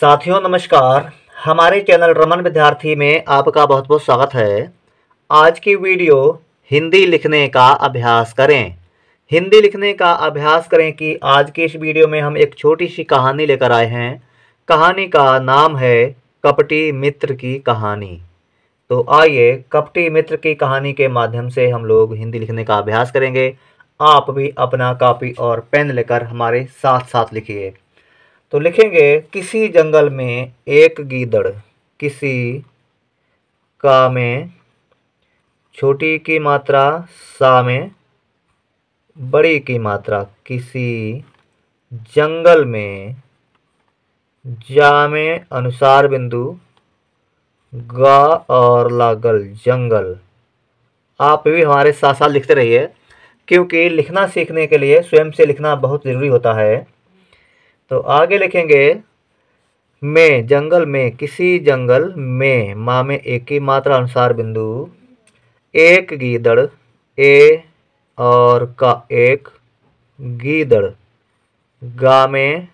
साथियों नमस्कार हमारे चैनल रमन विद्यार्थी में आपका बहुत बहुत स्वागत है आज की वीडियो हिंदी लिखने का अभ्यास करें हिंदी लिखने का अभ्यास करें कि आज की इस वीडियो में हम एक छोटी सी कहानी लेकर आए हैं कहानी का नाम है कपटी मित्र की कहानी तो आइए कपटी मित्र की कहानी के माध्यम से हम लोग हिंदी लिखने का अभ्यास करेंगे आप भी अपना कापी और पेन लेकर हमारे साथ साथ लिखिए तो लिखेंगे किसी जंगल में एक गीदड़ किसी का में छोटी की मात्रा सा में बड़ी की मात्रा किसी जंगल में जा में अनुसार बिंदु गा और लागल जंगल आप भी हमारे साथ साथ लिखते रहिए क्योंकि लिखना सीखने के लिए स्वयं से लिखना बहुत ज़रूरी होता है तो आगे लिखेंगे में जंगल में किसी जंगल में माँ में एक ही मात्रा अनुसार बिंदु एक गीदड़ ए और का एक गीदड़ गा में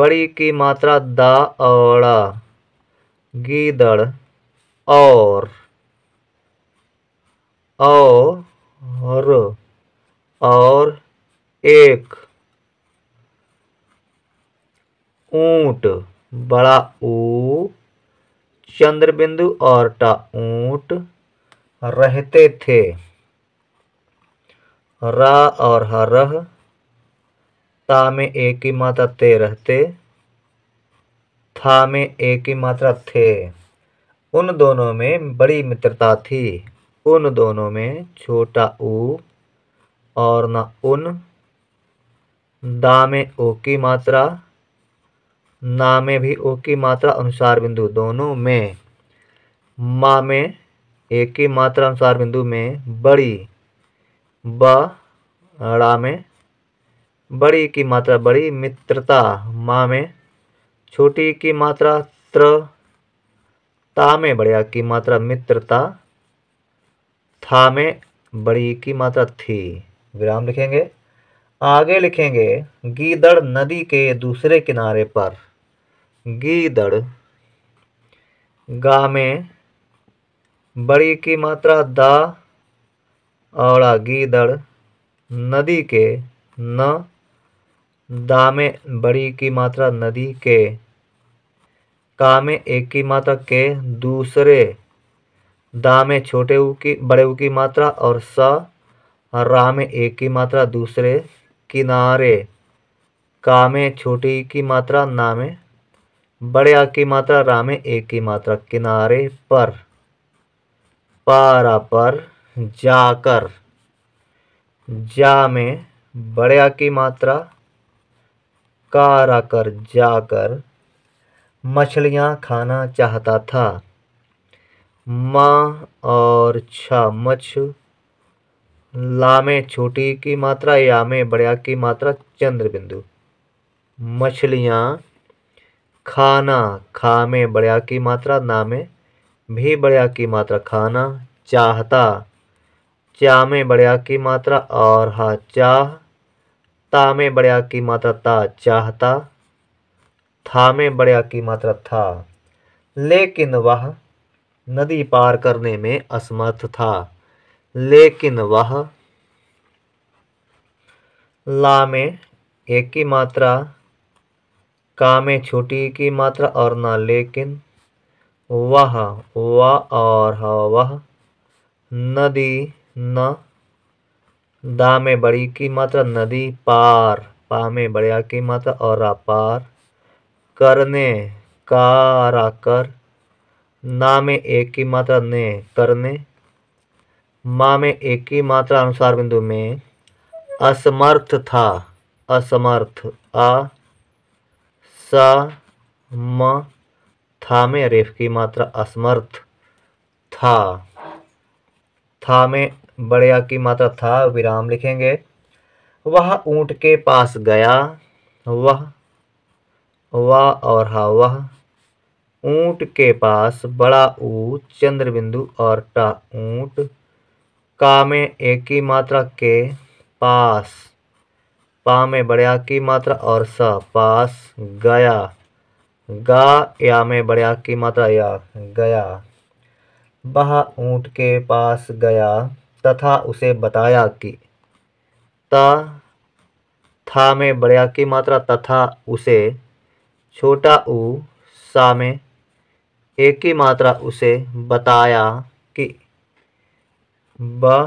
बड़ी की मात्रा दा औड़ा गीदड़ और और और एक ऊंट बड़ा ओ चंद्रबिंदु और टा ऊंट रहते थे रा और हरह ता में एक ही मात्रा ते रहते था में एक ही मात्रा थे उन दोनों में बड़ी मित्रता थी उन दोनों में छोटा ऊ और न उन दा में ओ की मात्रा ना में भी ओ की मात्रा अनुसार बिंदु दोनों में मा में एक की मात्रा अनुसार बिंदु में बड़ी बड़ा में बड़ी की मात्रा बड़ी मित्रता मा में छोटी की मात्रा त्र ता में बड़िया की मात्रा मित्रता था में बड़ी की मात्रा थी विराम लिखेंगे आगे लिखेंगे गीदड़ नदी के दूसरे किनारे पर गीदड़ गा में बड़ी की मात्रा दा और गीदड़ नदी के न दा में बड़ी की मात्रा नदी के का में एक की मात्रा के दूसरे दा में छोटे ऊ की बड़े ऊ की मात्रा और स रा में एक की मात्रा दूसरे किनारे का में छोटी की मात्रा ना में बड़े आ की मात्रा रा में एक की मात्रा किनारे पर पारा पर जाकर जा में बड़े आ की मात्रा कारा कर जाकर मछलियां खाना चाहता था माँ और छ मछ ला में छोटी की मात्रा या में बड़िया की मात्रा चंद्र बिंदु मछलियाँ खाना खा में बड़े की मात्रा ना में भी बढ़िया की मात्रा खाना चाहता चा में बढ़िया की मात्रा और हा चाह ता में बढ़िया की मात्रा ता चाहता था में बढ़िया की मात्रा था लेकिन वह नदी पार करने में असमर्थ था लेकिन वह ला में एक की मात्रा का में छोटी की मात्रा और न लेकिन वह व और वह नदी न दा में बड़ी की मात्रा नदी पार पा में बड़िया की मात्रा और अपार करने कारा कर ना में एक की मात्रा ने करने मा में एक की मात्रा अनुसार बिंदु में असमर्थ था असमर्थ आ सा म था में रेफ की मात्रा असमर्थ था था में बड़े आ की मात्रा था विराम लिखेंगे वह ऊंट के पास गया वह वह और हा वह ऊंट के पास बड़ा ऊ चंद्र बिंदु और टा ऊंट का में एक की मात्रा के पास पा में बड़ा की मात्रा और स पास गया गा या में बड़ा की मात्रा या गया वह ऊंट के पास गया तथा उसे बताया कि त था में बड़ा की मात्रा तथा उसे छोटा ऊ सा में एक ही मात्रा उसे बताया कि ब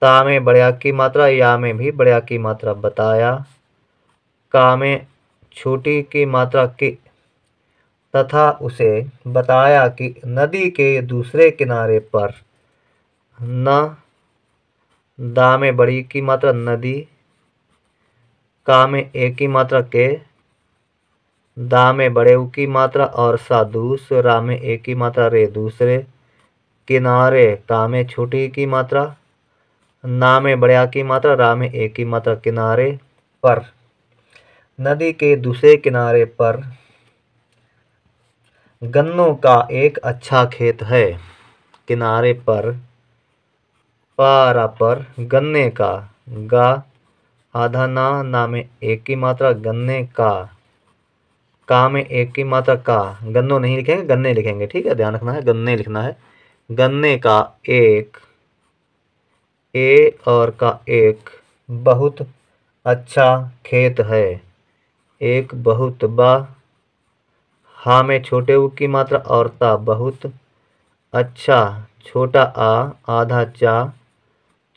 ता में बढ़िया की मात्रा या में भी बढ़िया की मात्रा बताया का में छोटी की मात्रा की तथा उसे बताया कि नदी के दूसरे किनारे पर न दा में बड़ी की मात्रा नदी का में एक की मात्रा के दा में बड़े उ की मात्रा और सा दूसरा में एक की मात्रा रे दूसरे किनारे का में छोटी की मात्रा ना में बड़े की मात्रा रा में एक की मात्रा किनारे पर नदी के दूसरे किनारे पर गन्नों का एक अच्छा खेत है किनारे पर पारा पर गन्ने का गा आधा ना ना में एक की मात्रा गन्ने का का में एक की मात्रा का गन्नों नहीं लिखेंगे गन्ने लिखेंगे ठीक है ध्यान रखना है गन्ने लिखना है गन्ने का एक ए और का एक बहुत अच्छा खेत है एक बहुत बा हा में छोटे उ की मात्रा और ता बहुत अच्छा छोटा आ आधा चा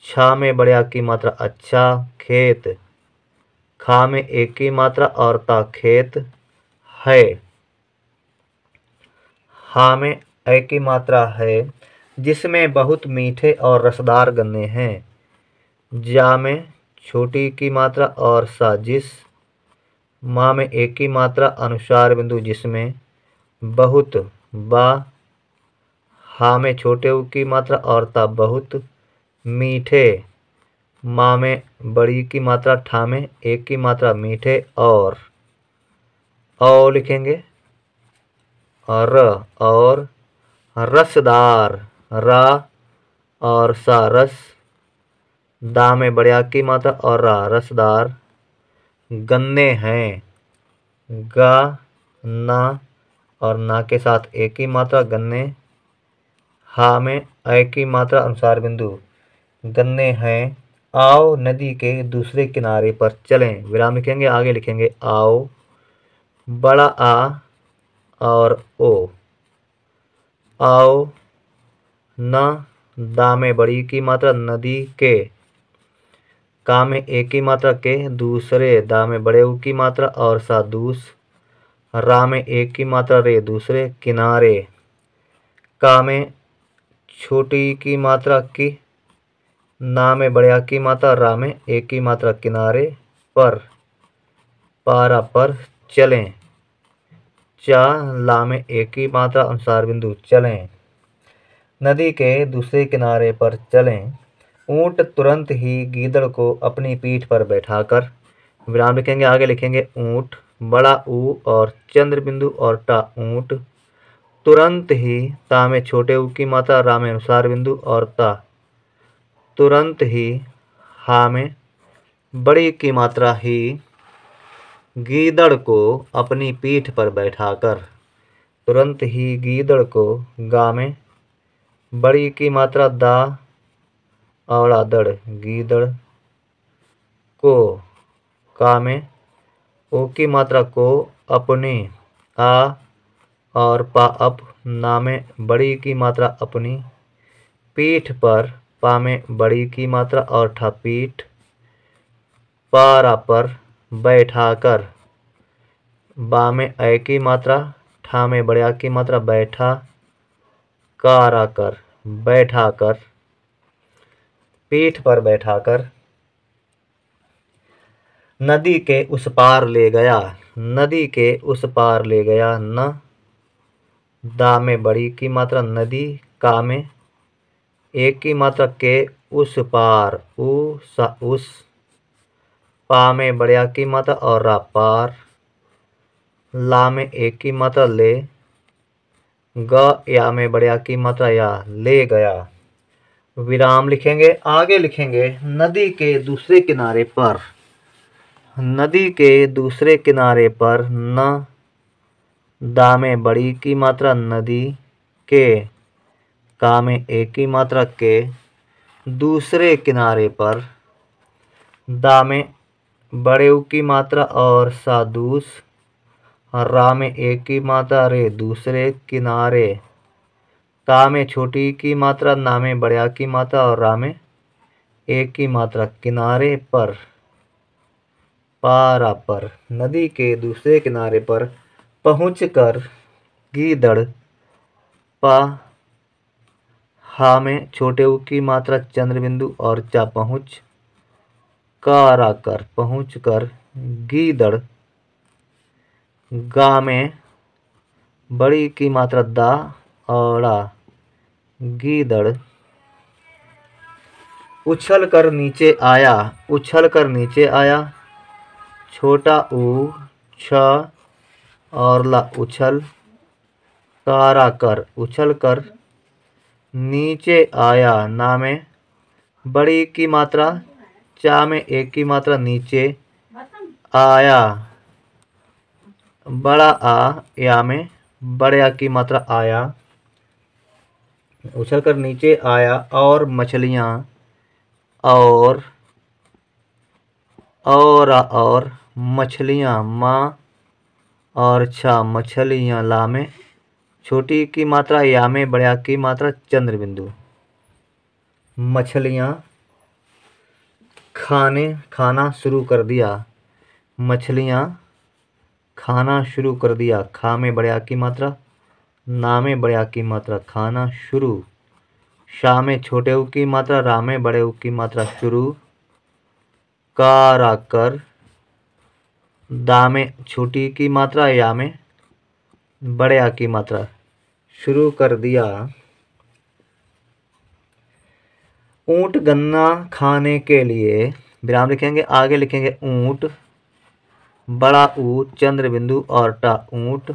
छा में बड़े आ की मात्रा अच्छा खेत खा में एक की मात्रा और ता खेत है हा में ए की मात्रा है जिसमें बहुत मीठे और रसदार गन्ने हैं जा में छोटी की मात्रा और सा जिस माँ में एक की मात्रा अनुसार बिंदु जिसमें बहुत बा हा में छोटे की मात्रा और ता बहुत मीठे माँ में बड़ी की मात्रा ठा में एक की मात्रा मीठे और औ लिखेंगे और और रसदार रा और सा रस दा में बड़े आ की मात्रा और रा रसदार गन्ने हैं गा ना और ना के साथ एक ही मात्रा गन्ने हा में अ की मात्रा अनुसार बिंदु गन्ने हैं आओ नदी के दूसरे किनारे पर चलें विराम लिखेंगे आगे लिखेंगे आओ बड़ा आ और ओ आओ न दा में बड़ी की मात्रा नदी के का में एक की मात्रा के दूसरे दा में बड़े ऊ की मात्रा और सा दूस रा में एक की मात्रा रे दूसरे किनारे का में छोटी की मात्रा की ना में बड़े आ की मात्रा रा में एक की मात्रा किनारे पर पारा पर चलें चा ला में एक ही मात्रा अनुसार बिंदु चलें नदी के दूसरे किनारे पर चलें ऊँट तुरंत ही गीदड़ को अपनी पीठ पर बैठाकर विराम लिखेंगे आगे लिखेंगे ऊँट बड़ा ऊ और चंद्र बिंदु और टा ऊँट तुरंत ही ता में छोटे ऊ की मात्रा रा में अनुसार बिंदु और ता तुरंत ही हा में बड़ी की मात्रा ही गीदड़ को अपनी पीठ पर बैठाकर तुरंत ही गीदड़ को गा में बड़ी की मात्रा दा और दड़ गीदड़ को का में ओ की मात्रा को अपनी आ और पा अप ना में बड़ी की मात्रा अपनी पीठ पर पा में बड़ी की मात्रा और ठा पीठ पारा पर कर बा में ए की मात्रा ठा में बड़े की मात्रा बैठा कार आकर कर पीठ पर बैठा कर नदी के उस पार ले गया नदी के उस पार ले गया न दा में बड़ी की मात्रा नदी का में एक की मात्रा के उस पार उ सा उस पा में बड़िया की मात्रा और रा पार ला में एक की मात्रा ले ग या में बढ़िया की मात्रा या ले गया विराम लिखेंगे आगे लिखेंगे नदी के दूसरे किनारे पर नदी के दूसरे किनारे पर न दा में बड़ी की मात्रा नदी के का में एक की मात्रा के दूसरे किनारे पर दा में बड़े की मात्रा और सादूस रामे एक की मात्रा रे दूसरे किनारे ता में छोटी की मात्रा ना में बड़ा की मात्रा और रामे एक की मात्रा किनारे पर पारा पर नदी के दूसरे किनारे पर कर गीदड़ पा हा में छोटे ऊ की मात्रा चंद्रबिंदु और चा पहुँच कारा कर पहुँच कर गीदड़ गा में बड़ी की मात्रा दा और आ गीदड़ उछल कर नीचे आया उछल कर नीचे आया छोटा उ छ और ला उछल कारा कर उछल कर नीचे आया ना में बड़ी की मात्रा चा में एक की मात्रा नीचे आया बड़ा आ या में बड़े आ की मात्रा आया उछल कर नीचे आया और मछलियाँ और और आ, और मछलियाँ माँ और छा मछलियाँ ला में छोटी की मात्रा या में बड़ा की मात्रा चंद्र बिंदु मछलियाँ खाने खाना शुरू कर दिया मछलियाँ खाना शुरू कर दिया खा में बड़े आ की मात्रा ना में बड़े आ की मात्रा खाना शुरू शाह में छोटे ऊ की मात्रा रा में बड़े ऊ की मात्रा शुरू कार आकर दा में छोटी की मात्रा या में बड़े आ की मात्रा शुरू कर दिया ऊंट गन्ना खाने के लिए विराम लिखेंगे आगे लिखेंगे ऊंट बड़ा ऊ बिंदु और टा ऊँट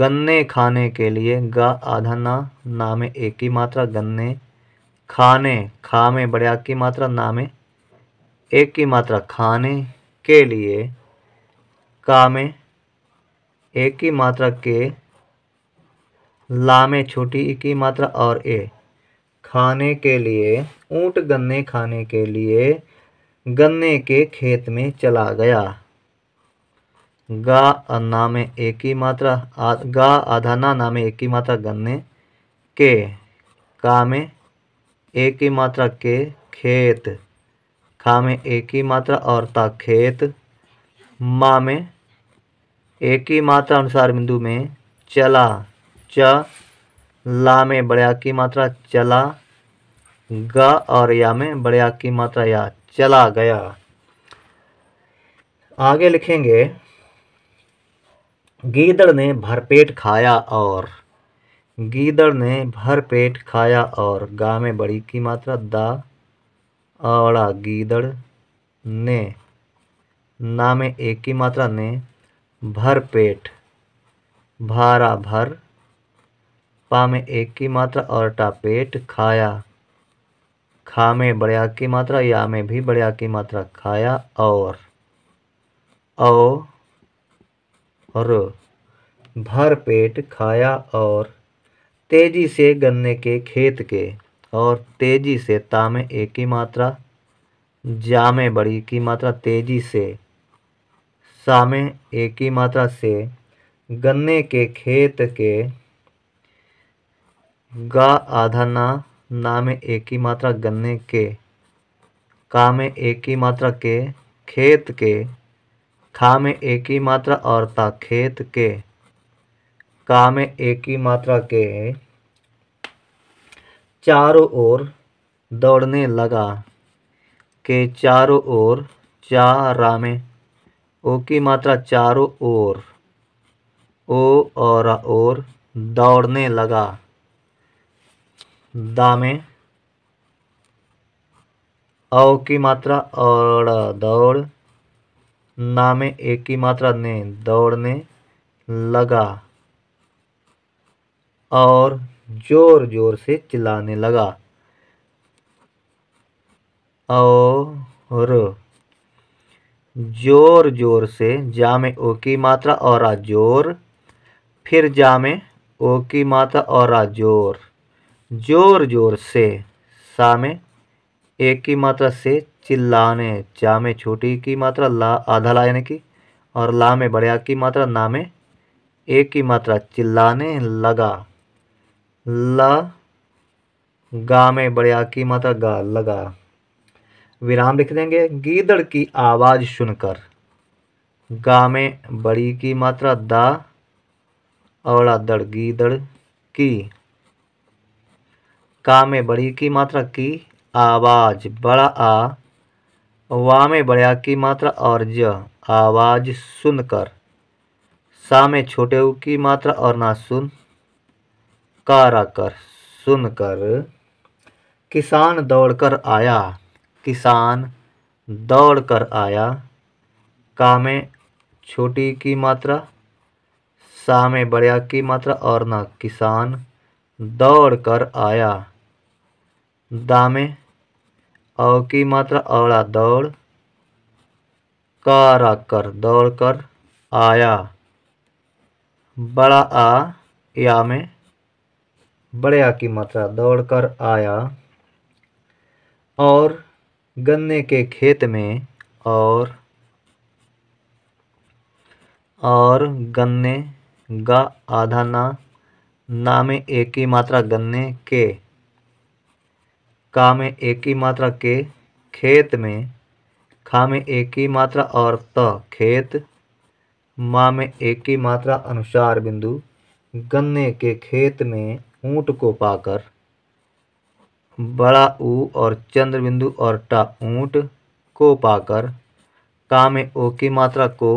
गन्ने खाने के लिए गा आधा ना ना में एक की मात्रा गन्ने खाने खा में बड़े की मात्रा ना में एक की मात्रा खाने के लिए का में एक की मात्रा के ला में छोटी ई की मात्रा और ए खाने के लिए ऊँट गन्ने खाने के लिए गन्ने के खेत में चला गया गा नामे ही मात्रा आ, गा आधाना नामे एक ही मात्रा गन्ने के का में एक ही मात्रा के खेत खा में एक ही मात्रा और ता खेत माँ में एक ही मात्रा अनुसार बिंदु में चला च ला में बड़ा की मात्रा चला ग और या में बड़िया की मात्रा या चला गया आगे लिखेंगे गीदड़ ने भरपेट खाया और गीदड़ ने भरपेट खाया और गा में बड़ी की मात्रा दा अड़ा गीदड़ ने ना में एक की मात्रा ने भरपेट भारा भर पा में एक की मात्रा और टा पेट खाया खा में बड़िया की मात्रा या में भी बड़िया की मात्रा खाया और और और पेट खाया और तेजी से गन्ने के खेत के और तेजी से तामे एक की मात्रा जामे बड़ी की मात्रा तेजी से सामे एक ही मात्रा से गन्ने के खेत के गा आधा ना नामे एक ही मात्रा गन्ने के कामे एक ही मात्रा के खेत के खा में एक ही मात्रा और ता खेत के का में एक ही मात्रा के चारों ओर दौड़ने लगा के चारों ओर चारा में ओ की मात्रा चारों ओर ओ और ओर दौड़ने लगा दा में औ की मात्रा और दौड़ ना में एक ही मात्रा ने दौड़ने लगा और जोर जोर से चिल्लाने लगा और जोर जोर से जा में ओ की मात्रा और आ जोर फिर जा में ओ की मात्रा और आ जोर जोर जोर से सा में एक की मात्रा से चिल्लाने चा में छोटी की मात्रा ला आधा ला यानी कि और ला में बड़े की मात्रा ना में एक की मात्रा चिल्लाने लगा ला गा में बड़े की मात्रा गा लगा विराम लिख देंगे गीदड़ की आवाज़ सुनकर गा में बड़ी की मात्रा दा और दड़ गीदड़ की का में बड़ी की मात्रा की आवाज़ बड़ा आ वा में बड़े आ की मात्रा और ज आवाज सुनकर सा में छोटे ऊ की मात्रा और ना सुन कारा कर सुनकर किसान दौड़कर आया किसान दौड़कर आया का में छोटी की मात्रा सा में बड़े की मात्रा और ना किसान दौड़ कर आया दा में अ की मात्रा अड़ा दौड़ कर कर दौड़ कर आया बड़ा आ या में बड़े आ की मात्रा दौड़ कर आया और गन्ने के खेत में और और गन्ने गा आधा ना नामे एक ही मात्रा गन्ने के का में एक ही मात्रा के खेत में खा में एक ही मात्रा और त खेत माँ में एक ही मात्रा अनुसार बिंदु गन्ने के खेत में ऊँट को पाकर बड़ा ऊ और चंद्र बिंदु और टा ऊँट को पाकर का में ओ की मात्रा को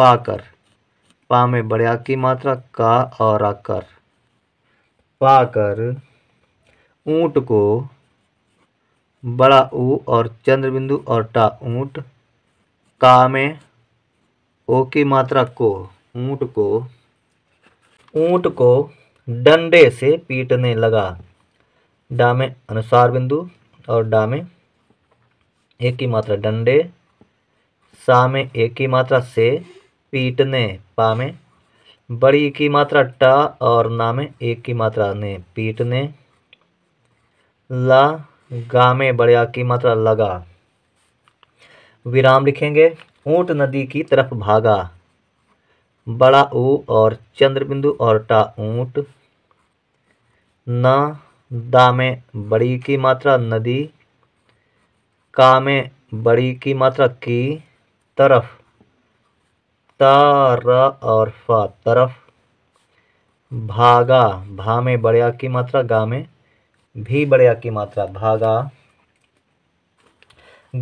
पाकर पा में बड़ा की मात्रा का और आकर पाकर ऊँट को बड़ा ऊ और चंद्र बिंदु और टा ऊंट का में ओ की मात्रा को ऊंट को ऊंट को डंडे से पीटने लगा डा में अनुसार बिंदु और डा में एक की मात्रा डंडे सा में एक की मात्रा से पीटने पा में बड़ी की मात्रा टा और ना में एक की मात्रा ने पीटने ला गामे बड़िया की मात्रा लगा विराम लिखेंगे ऊंट नदी की तरफ भागा बड़ा ऊ और चंद्रबिंदु और टा ऊंट न दामे बड़ी की मात्रा नदी कामे बड़ी की मात्रा की तरफ तार और फा तरफ भागा भामे बड़िया की मात्रा गामे भी बढ़िया की मात्रा भागा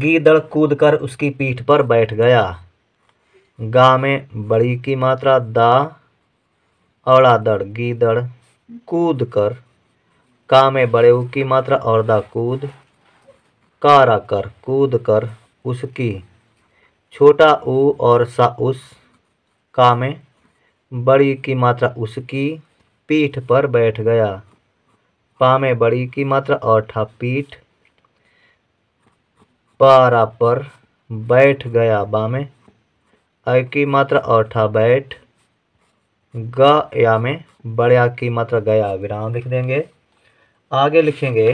गीदड़ कूदकर उसकी पीठ पर बैठ गया गा में बड़ी की मात्रा दा औड़ा दड़ गीदड़ कूद कर का में बड़े ऊ की मात्रा और दा कूद कारा कर कूद कर उसकी छोटा ऊ और सा उस का में बड़ी की मात्रा उसकी पीठ पर बैठ गया पा में बड़ी की मात्रा और ठा पीठ पारा पर बैठ गया बा में अ की मात्रा और ठा बैठ या में बड़े आ की मात्रा गया विराम लिख देंगे आगे लिखेंगे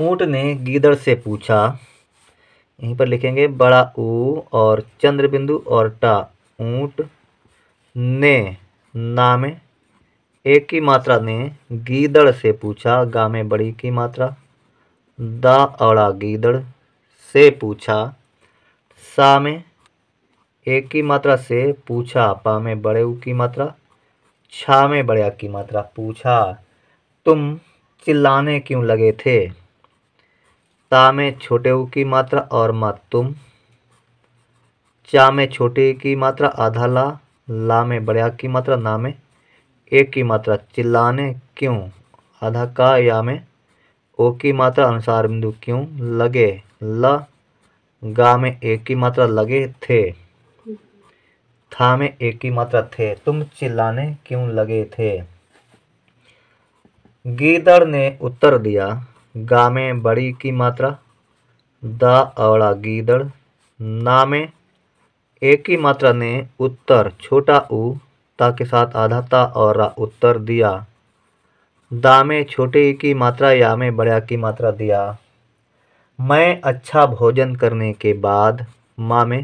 ऊंट ने गीदड़ से पूछा यहीं पर लिखेंगे बड़ा ऊ और चंद्र बिंदु और टा ऊंट ने नामे एक की मात्रा ने गीदड़ से पूछा गा में बड़ी की मात्रा दा अड़ा गीदड़ से पूछा सा में एक की मात्रा से पूछा पा में बड़े ऊ की मात्रा छा में बड़े आ की मात्रा पूछा तुम चिल्लाने क्यों लगे थे ता में छोटे ऊ की मात्रा और मत तुम चा में छोटे की मात्रा आधा ला ला में बड़े आ की मात्रा ना में एक की मात्रा चिल्लाने क्यों आधा का या में ओ की मात्रा अनुसार बिंदु क्यों लगे ल गा में एक की मात्रा लगे थे था में एक की मात्रा थे तुम चिल्लाने क्यों लगे थे गीदड़ ने उत्तर दिया गा में बड़ी की मात्रा द अवड़ा गीदड़ ना में एक की मात्रा ने उत्तर छोटा ऊ ता के साथ आधा ता और रा उत्तर दिया दा में छोटे की मात्रा या में बड़ा की मात्रा दिया मैं अच्छा भोजन करने के बाद माँ में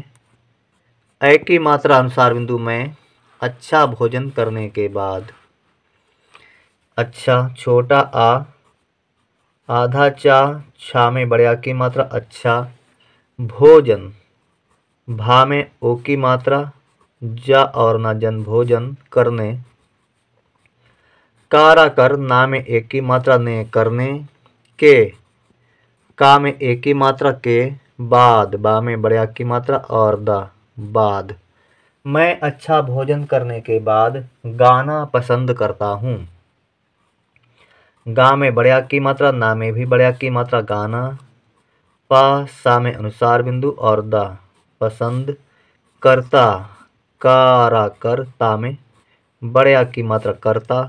ऐ की मात्रा अनुसार बिंदु में अच्छा भोजन करने के बाद अच्छा छोटा आ आधा चा छा में बड़ा की मात्रा अच्छा भोजन भा में ओ की मात्रा जा और न जन भोजन करने कारा कर नाम एक ही मात्रा ने करने के का में एक ही मात्रा के बाद बा में बड़े की मात्रा और द बाद मैं अच्छा भोजन करने के बाद गाना पसंद करता हूँ गा में बड़े की मात्रा ना में भी बड़े की मात्रा गाना पा सा में अनुसार बिंदु और द पसंद करता कारा करता में बड़े आ की मात्रा करता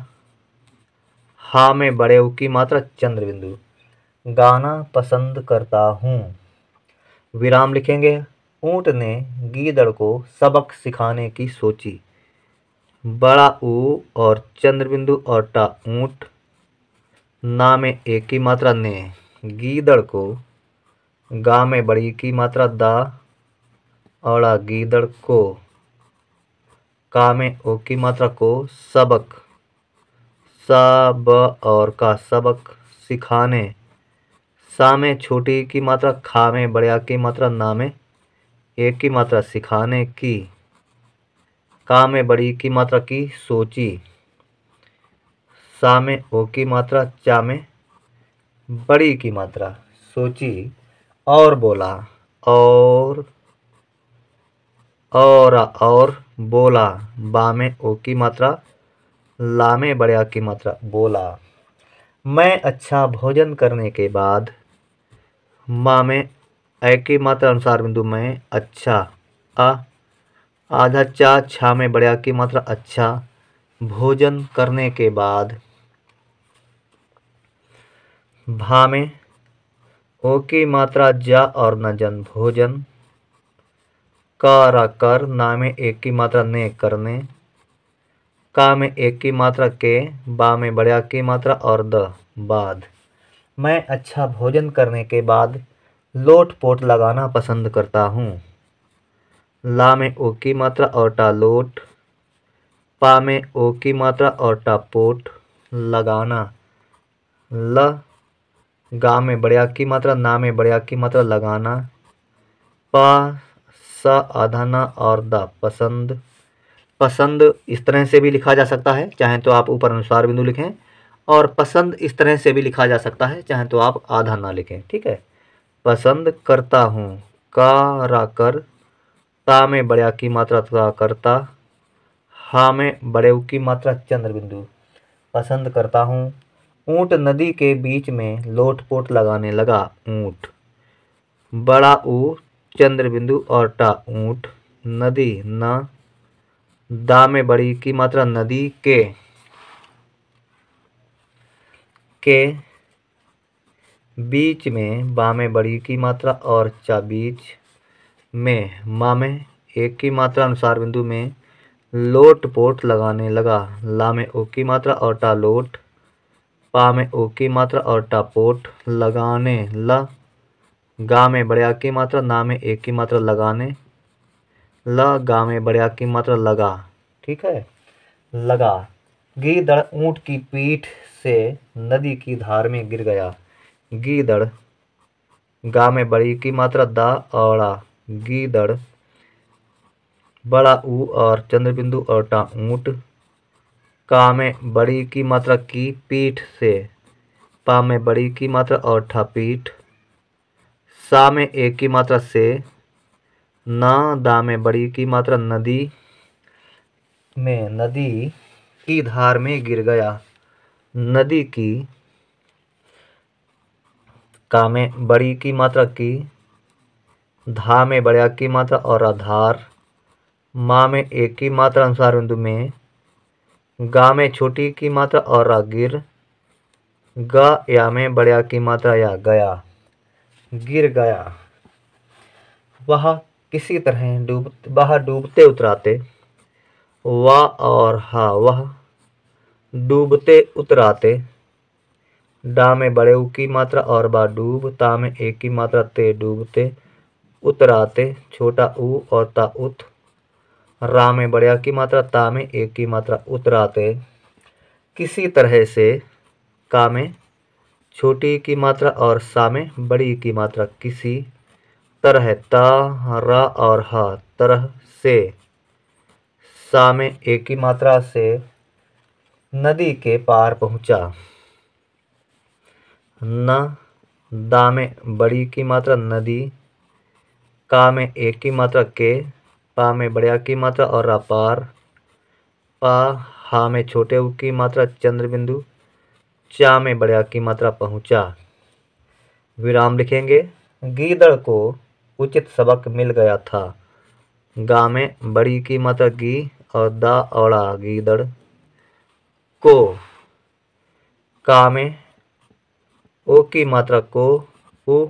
हा में बड़े ऊ की मात्रा चंद्र बिंदु गाना पसंद करता हूँ विराम लिखेंगे ऊँट ने गीदड़ को सबक सिखाने की सोची बड़ा ऊ और चंद्र बिंदु और टा ऊंट ना में एक की मात्रा ने गीदड़ को गा में बड़ी की मात्रा दा और गीदड़ को का में ओ की मात्रा को सबक सब और का सबक सिखाने सा में छोटी की मात्रा खा में बड़े की मात्रा ना में एक की मात्रा सिखाने की का में बड़ी की मात्रा की सोची सा में ओ की मात्रा चा में बड़ी की मात्रा सोची और बोला और और और बोला बा में ओ की मात्रा ला में बड़े आ की मात्रा बोला मैं अच्छा भोजन करने के बाद माँ में ऐ की मात्रा अनुसार बिंदु मैं अच्छा आ आधा चा छा में बड़े आ की मात्रा अच्छा भोजन करने के बाद भा में ओ की मात्रा जा और न जन भोजन कारा कर ना में एक की मात्रा ने करने का में एक की मात्रा के बा में बड़े की मात्रा और द बाद मैं अच्छा भोजन करने के बाद लोट पोट लगाना पसंद करता हूँ ला में ओ की मात्रा और टा लोट पा में ओ की मात्रा और टा पोट लगाना ल गा में बड़े की मात्रा ना में बड़े की मात्रा लगाना पा सा आधाना और द पसंद पसंद इस तरह से भी लिखा जा सकता है चाहे तो आप ऊपर अनुसार बिंदु लिखें और पसंद इस तरह से भी लिखा जा सकता है चाहे तो आप आधा ना लिखें ठीक है पसंद करता हूँ का रा कर ता में बड़ा की मात्रा का करता हा में बड़े की मात्रा चंद्र बिंदु पसंद करता हूँ ऊँट नदी के बीच में लोट पोट लगाने लगा ऊँट बड़ा ऊ चंद्र बिंदु और टा ऊंट नदी न दा में बड़ी की मात्रा नदी के के बीच में बा में बड़ी की मात्रा और चा बीच में मा में एक की मात्रा अनुसार बिंदु में लोट पोट लगाने लगा ला में ओ की मात्रा और टा लोट पा में ओ की मात्रा और टा पोट लगाने ला गा में बड़े आ की मात्रा ना में एक की मात्रा लगाने ल गा में बड़े आ की मात्रा लगा ठीक है लगा गीदड़ ऊंट की पीठ से नदी की धार में गिर गया गीदड़ गा में बड़ी की मात्रा दा औड़ा गीदड़ बड़ा ऊ और चंद्रबिंदु और टा ऊंट का में बड़ी की मात्रा की पीठ से पा में बड़ी की मात्रा और ठा पीठ सा में एक की मात्रा से ना दा में बड़ी की मात्रा नदी में नदी की धार में गिर गया नदी की का में बड़ी की मात्रा की धा में बड़ा की मात्रा और आधार माँ में एक की मात्रा अनुसार बिंदु में गा में छोटी की मात्रा और गिर गा या में बड़िया की मात्रा या गया गिर गया वह किसी तरह डूब वह डूबते उतराते वह और हा वह डूबते उतराते डा में बड़े ऊ की मात्रा और बा डूब ता में एक की मात्रा ते डूबते उतराते छोटा ऊ और ता उत रा में बड़े आ की मात्रा ता में एक की मात्रा उतराते किसी तरह से का में छोटी की मात्रा और सा में बड़ी की मात्रा किसी तरह ता रा और हा तरह से सा में एक ही मात्रा से नदी के पार पहुंचा न दा में बड़ी की मात्रा नदी का में एक ही मात्रा के पा में बड़िया की मात्रा और रा पार पा हा में छोटे की मात्रा चंद्र बिंदु चा में बढ़िया की मात्रा पहुंचा विराम लिखेंगे गीदड़ को उचित सबक मिल गया था गा में बड़ी की मात्रा गी और दा औड़ा गीदड़ को का में ओ की मात्रा को उ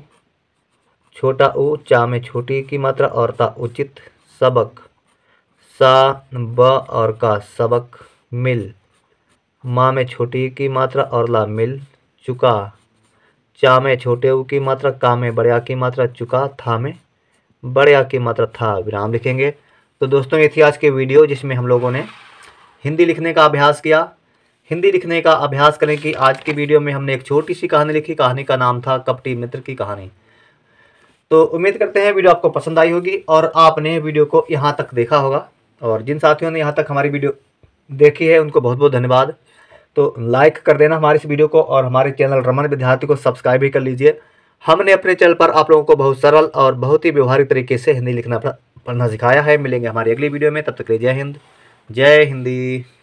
छोटा उ चा में छोटी की मात्रा और ता उचित सबक सा ब और का सबक मिल माँ में छोटी की मात्रा और ला मिल चुका चा में छोटे ऊ की मात्रा का में बड़े की मात्रा चुका था में बड़े की मात्रा था विराम लिखेंगे तो दोस्तों ये थी आज की वीडियो जिसमें हम लोगों ने हिंदी लिखने का अभ्यास किया हिंदी लिखने का अभ्यास करें कि आज की वीडियो में हमने एक छोटी सी कहानी लिखी कहानी का नाम था कपटी मित्र की कहानी तो उम्मीद करते हैं वीडियो आपको पसंद आई होगी और आपने वीडियो को यहाँ तक देखा होगा और जिन साथियों ने यहाँ तक हमारी वीडियो देखी है उनको बहुत बहुत धन्यवाद तो लाइक कर देना हमारे इस वीडियो को और हमारे चैनल रमन विद्यार्थी को सब्सक्राइब भी कर लीजिए हमने अपने चैनल पर आप लोगों को बहुत सरल और बहुत ही व्यवहारिक तरीके से हिंदी लिखना पढ़ना सिखाया है मिलेंगे हमारी अगली वीडियो में तब तक के लिए जय हिंद जय हिंदी